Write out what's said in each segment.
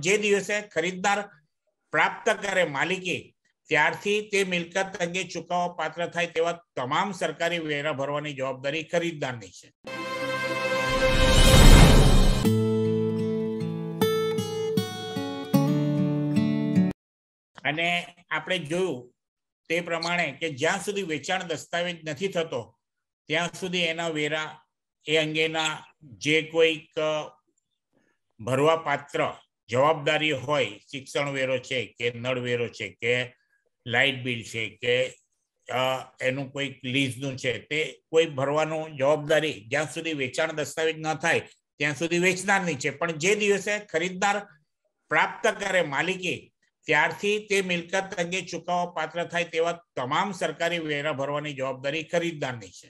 જે દિવસે ખરીદદાર પ્રાપ્ત કરે માલિકી ત્યારથી તે મિલકત અંગે ચૂકવવા પાત્ર થાય તેવા તમામ સરકારી વેરા ભરવાની જવાબદારી ખરીદદારની છે અને આપણે જોયું તે પ્રમાણે કે જ્યાં સુધી વેચાણ દસ્તાવેજ નથી થતો ત્યાં સુધી એના વેરા એ અંગેના જે કોઈક ભરવા પાત્ર જવાબદારી હોય શિક્ષણ વેરો છે કે નળ વેરો છે કે લાઇટ બિલ છે કે એનું કોઈ લીઝનું છે તે કોઈ ભરવાનું જવાબદારી જ્યાં સુધી વેચાણ દસ્તાવેજ ન થાય ત્યાં સુધી વેચનારની છે પણ જે દિવસે ખરીદદાર પ્રાપ્ત કરે માલિકી ત્યારથી તે મિલકત અંગે ચૂકવવા પાત્ર થાય તેવા તમામ સરકારી વેરા ભરવાની જવાબદારી ખરીદદારની છે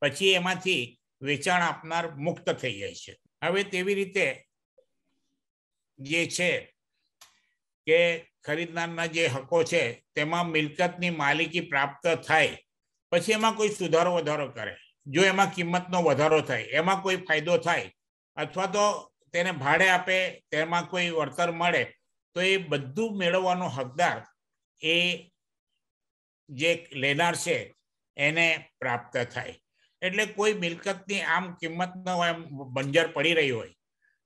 પછી એમાંથી વેચાણ આપનાર મુક્ત થઈ જાય છે હવે તેવી રીતે જે છે કે ખરીદનારના જે હકો છે તેમાં મિલકતની માલિકી પ્રાપ્ત થાય પછી એમાં કોઈ સુધારો વધારો કરે જો એમાં કિંમતનો વધારો થાય એમાં કોઈ ફાયદો થાય અથવા તો તેને ભાડે આપે તેમાં કોઈ વળતર મળે તો એ બધું મેળવવાનો હકદાર એ જે લેનાર છે એને પ્રાપ્ત થાય એટલે કોઈ મિલકતની આમ કિંમતનો એમ બંજર પડી રહી હોય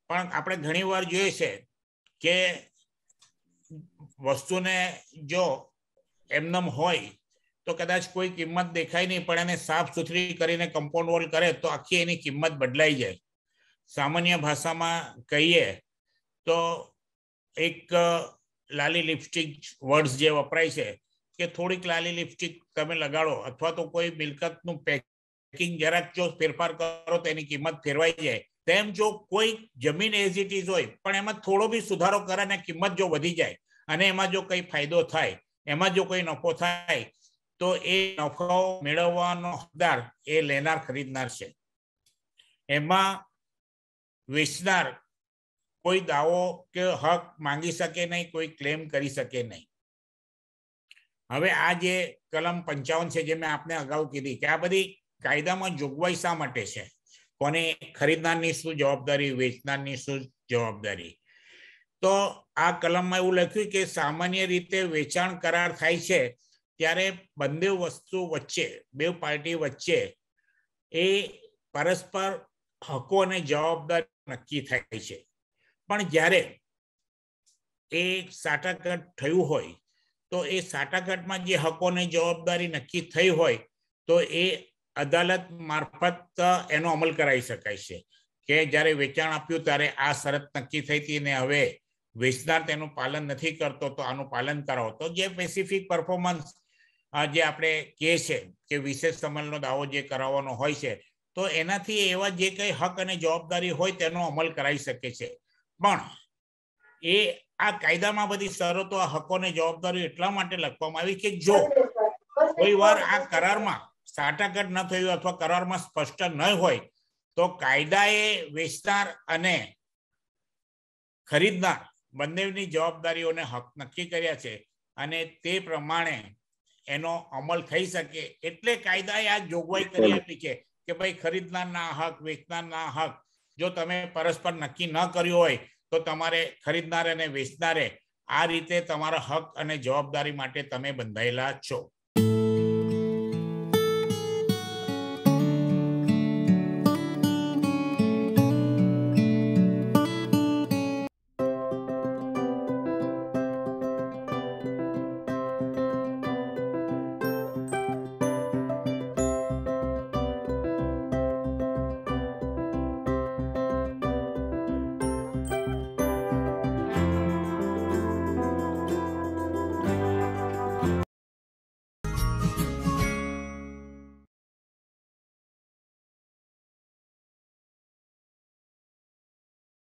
પણ આપણે ઘણી વાર જોઈએ છે કે વસ્તુને જો એમનેમ હોય તો કદાચ કોઈ કિંમત દેખાય નહીં પણ એને સાફ સુથરી કરીને કમ્પાઉન્ડ વોલ કરે તો આખી એની કિંમત બદલાઈ જાય સામાન્ય ભાષામાં કહીએ તો એક લાલી લિપસ્ટિક વર્ડ્સ જે વપરાય છે કે થોડીક લાલી લિપસ્ટિક તમે લગાડો અથવા તો કોઈ મિલકતનું પેકિંગ જરાક જો ફેરફાર કરો તો એની કિંમત ફેરવાઈ જાય તેમ જો કોઈ જમીન એઝ ઇટ ઇઝ હોય પણ એમાં થોડો બી સુધારો કરે અને કિંમત જો વધી જાય અને એમાં જો કંઈ ફાયદો થાય એમાં જો કોઈ નફો થાય તો એ નફો મેળવવાનો હકદાર એ લેનાર ખરીદનાર છે એમાં વેચનાર કોઈ દાવો કે હક માંગી શકે નહીં કોઈ ક્લેમ કરી શકે નહીં હવે આ જે કલમ પંચાવન છે જે મેં આપને અગાઉ કીધી કે આ બધી કાયદામાં જોગવાઈ શા માટે છે કોને ખરીદનારની શું જવાબદારી વેચનારની શું જવાબદારી તો આ કલમમાં એવું લખ્યું કે સામાન્ય રીતે વેચાણ કરાર થાય છે ત્યારે બંને વસ્તુ વચ્ચે બે પાર્ટી વચ્ચે એ પરસ્પર હકો અને જવાબદારી નક્કી થાય છે પણ જ્યારે એ સાટાઘાટ થયું હોય તો એ સાટાઘાટમાં જે હકો અને જવાબદારી નક્કી થઈ હોય તો એ અદાલત મારફત એનો અમલ કરાવી શકાય છે કે જ્યારે વેચાણ આપ્યું ત્યારે આ શરત નક્કી થઈ હતી ને હવે વેચનાર તેનું પાલન નથી કરતો તો આનું પાલન કરાવો તો જે સ્પેસિફિક પરફોર્મન્સ જે આપણે કહે છે કે વિશેષ સમલનો દાવો જે કરાવવાનો હોય છે તો એનાથી એવા જે કંઈ હક અને જવાબદારી હોય તેનો અમલ કરાવી શકે છે પણ એ આ કાયદામાં બધી શરતો આ હકો અને જવાબદારીઓ એટલા માટે લખવામાં આવી કે જો કોઈ વાર આ કરારમાં સાટાઘાટ ન થયું અથવા કરારમાં સ્પષ્ટ ન હોય તો કાયદાએ વેચનાર અને ખરીદનાર બંનેની જવાબદારીઓને હક નક્કી કર્યા છે અને તે પ્રમાણે એનો અમલ થઈ શકે એટલે કાયદાએ આ જોગવાઈ કરી આપી છે કે ભાઈ ખરીદનારના હક વેચનારના હક જો તમે પરસ્પર નક્કી ન કર્યું હોય તો તમારે ખરીદનાર અને વેચનારે આ રીતે તમારા હક અને જવાબદારી માટે તમે બંધાયેલા છો